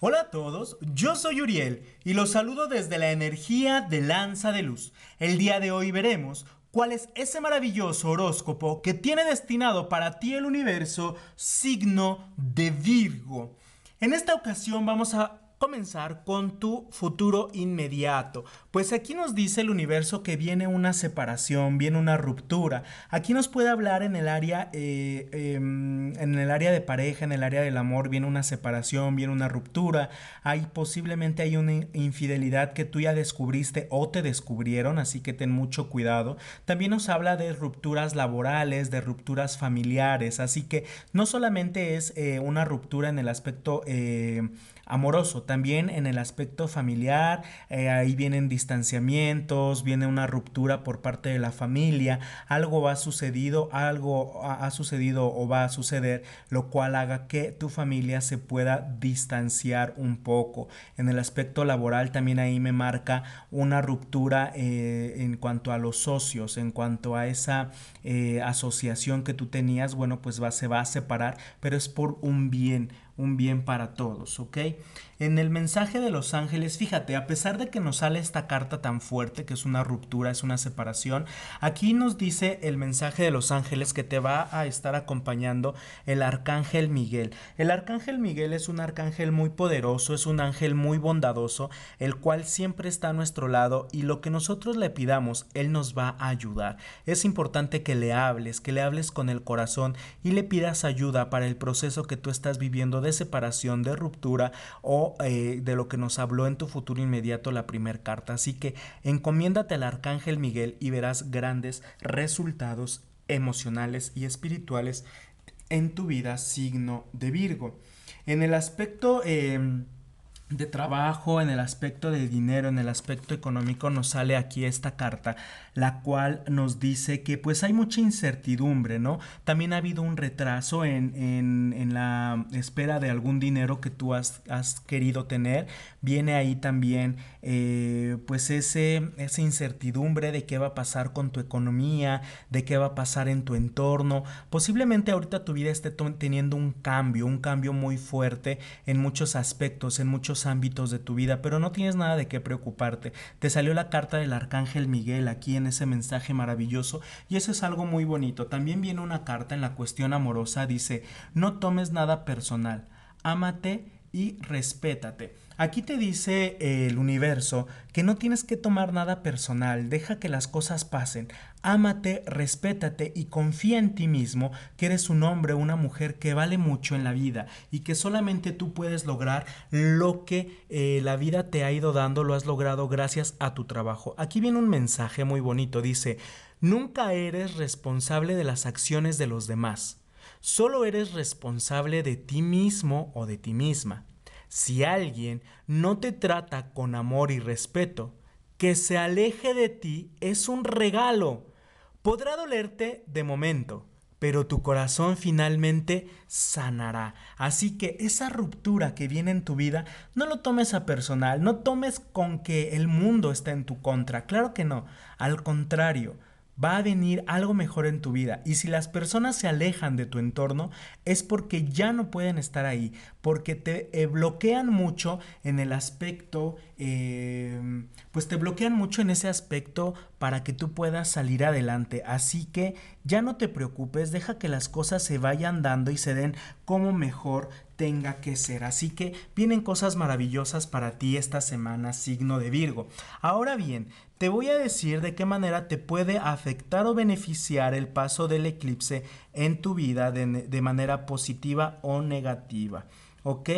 Hola a todos, yo soy Uriel y los saludo desde la energía de Lanza de Luz. El día de hoy veremos cuál es ese maravilloso horóscopo que tiene destinado para ti el universo signo de Virgo. En esta ocasión vamos a comenzar con tu futuro inmediato. Pues aquí nos dice el universo que viene una separación, viene una ruptura. Aquí nos puede hablar en el área, eh, em, en el área de pareja, en el área del amor, viene una separación, viene una ruptura. Hay posiblemente hay una infidelidad que tú ya descubriste o te descubrieron, así que ten mucho cuidado. También nos habla de rupturas laborales, de rupturas familiares, así que no solamente es eh, una ruptura en el aspecto eh, amoroso, también en el aspecto familiar, eh, ahí vienen distanciamientos, viene una ruptura por parte de la familia, algo va sucedido, algo ha, sucedido o va a suceder, lo cual haga que tu familia se pueda distanciar un poco. En el aspecto laboral también ahí me marca una ruptura eh, en cuanto a los socios, en cuanto a esa eh, asociación que tú tenías, bueno, pues se va a separar, pero es por un bien un bien para todos, ¿ok? En el mensaje de los ángeles, fíjate, a pesar de que nos sale esta carta tan fuerte, que es una ruptura, es una separación, aquí nos dice el mensaje de los ángeles que te va a estar acompañando el arcángel Miguel. El arcángel Miguel es un arcángel muy poderoso, es un ángel muy bondadoso, el cual siempre está a nuestro lado y lo que nosotros le pidamos, él nos va a ayudar. Es importante que le hables, que le hables con el corazón y le pidas ayuda para el proceso que tú estás viviendo de separación, de ruptura o eh, de lo que nos habló en tu futuro inmediato la primera carta. Así que encomiéndate al Arcángel Miguel y verás grandes resultados emocionales y espirituales en tu vida, signo de Virgo. En el aspecto... Em, de trabajo, en el aspecto de dinero, en el aspecto económico, nos sale aquí esta carta, la cual nos dice que pues hay mucha incertidumbre, ¿no? También ha habido un retraso en, la espera de algún dinero que tú has, querido tener. Viene ahí también eh, pues ese, esa incertidumbre de qué va a pasar con tu economía, de qué va a pasar en tu entorno. Posiblemente ahorita tu vida esté teniendo un cambio, un cambio muy fuerte en muchos aspectos, en muchos ámbitos de tu vida, pero no tienes nada de qué preocuparte. Te salió la carta del arcángel Miguel aquí en ese mensaje maravilloso y eso es algo muy bonito. También viene una carta en la cuestión amorosa, dice, no tomes nada personal, ámate y respétate. Aquí te dice eh, el universo que no tienes que tomar nada personal, deja que las cosas pasen, ámate, respétate y confía en ti mismo que eres un hombre, una mujer que vale mucho en la vida y que solamente tú puedes lograr lo que eh, la vida te ha ido dando, lo has logrado gracias a tu trabajo. Aquí viene un mensaje muy bonito, dice, nunca eres responsable de las acciones de los demás Solo eres responsable de ti mismo o de ti misma. Si alguien no te trata con amor y respeto, que se aleje de ti es un regalo. Podrá dolerte de momento, pero tu corazón finalmente sanará. Así que esa ruptura que viene en tu vida, no lo tomes a personal, no tomes con que el mundo está en tu contra, claro que no, al contrario va a venir algo mejor en tu vida. Y si las personas se alejan de tu entorno, es porque ya no pueden estar ahí, porque te eh, bloquean mucho en el aspecto Em, pues te bloquean mucho en ese aspecto para que tú puedas salir adelante. Así que ya no te preocupes, deja que las cosas se vayan dando y se den como mejor tenga que ser. Así que vienen cosas maravillosas para ti esta semana, signo de Virgo. Ahora bien, te voy a decir de qué manera te puede afectar o beneficiar el paso del eclipse en tu vida de manera positiva o negativa. ¿ok?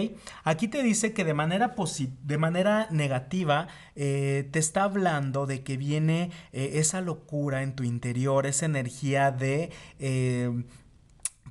Aquí te dice que de manera, de manera negativa eh, te está hablando de que viene eh, esa locura en tu interior, esa energía de... Eh,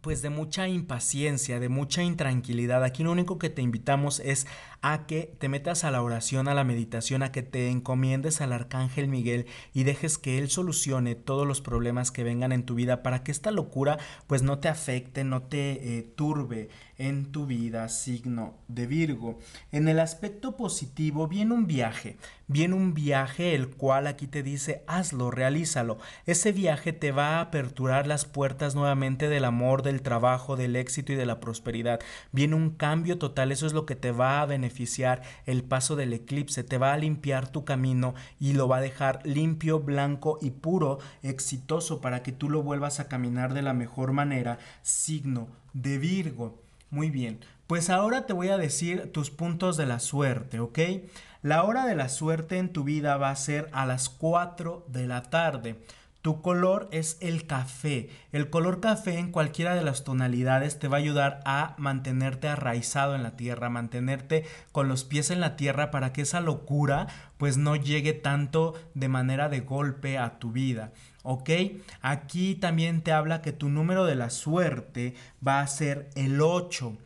pues de mucha impaciencia, de mucha intranquilidad. Aquí lo único que te invitamos es a que te metas a la oración, a la meditación, a que te encomiendes al arcángel Miguel y dejes que él solucione todos los problemas que vengan en tu vida para que esta locura pues no te afecte, no te eh, turbe en tu vida, signo de Virgo. En el aspecto positivo viene un viaje, viene un viaje el cual aquí te dice hazlo, realízalo. Ese viaje te va a aperturar las puertas nuevamente del amor, del trabajo, del éxito y de la prosperidad. Viene un cambio total, eso es lo que te va a beneficiar el paso del eclipse, te va a limpiar tu camino y lo va a dejar limpio, blanco y puro, exitoso para que tú lo vuelvas a caminar de la mejor manera. Signo de Virgo. Muy bien, pues ahora te voy a decir tus puntos de la suerte, ¿ok? La hora de la suerte en tu vida va a ser a las 4 de la tarde. Tu color es el café. El color café en cualquiera de las tonalidades te va a ayudar a mantenerte arraizado en la tierra, mantenerte con los pies en la tierra para que esa locura pues no llegue tanto de manera de golpe a tu vida. ¿Ok? Aquí también te habla que tu número de la suerte va a ser el 8.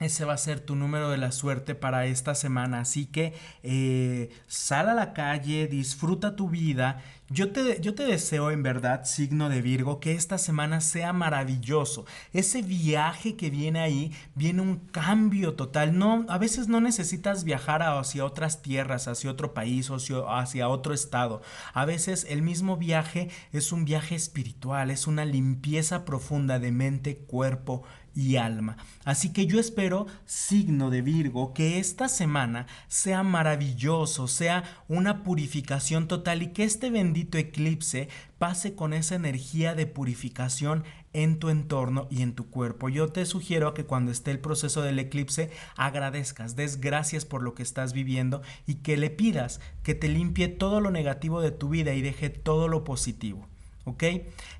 Ese va a ser tu número de la suerte para esta semana. Así que eh, sal a la calle, disfruta tu vida yo te, deseo en verdad, signo de Virgo, que esta semana sea maravilloso. Ese viaje que viene ahí, viene un cambio total. No, a veces no necesitas viajar hacia otras tierras, hacia otro país o hacia, otro estado. A veces el mismo viaje es un viaje espiritual, es una limpieza profunda de mente, cuerpo y alma. Así que yo espero, signo de Virgo, que esta semana sea maravilloso, sea una purificación total y que este bendito tu eclipse pase con esa energía de purificación en tu entorno y en tu cuerpo. Yo te sugiero que cuando esté el proceso del eclipse agradezcas, des gracias por lo que estás viviendo y que le pidas que te limpie todo lo negativo de tu vida y deje todo lo positivo. ¿ok?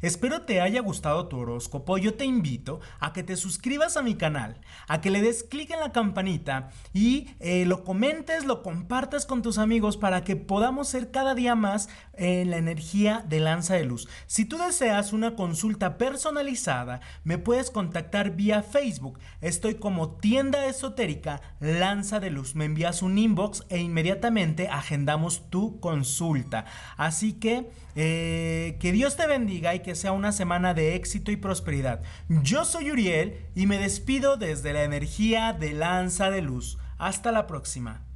Espero te haya gustado tu horóscopo. Yo te invito a que te suscribas a mi canal, a que le des clic en la campanita y eh, lo comentes, lo compartas con tus amigos para que podamos ser cada día más eh, en la energía de lanza de luz. Si tú deseas una consulta personalizada, me puedes contactar vía Facebook. Estoy como tienda esotérica lanza de luz. Me envías un inbox e inmediatamente agendamos tu consulta. Así que eh, que Dios te bendiga y que sea una semana de éxito y prosperidad. Yo soy Uriel y me despido desde la energía de Lanza de Luz. Hasta la próxima.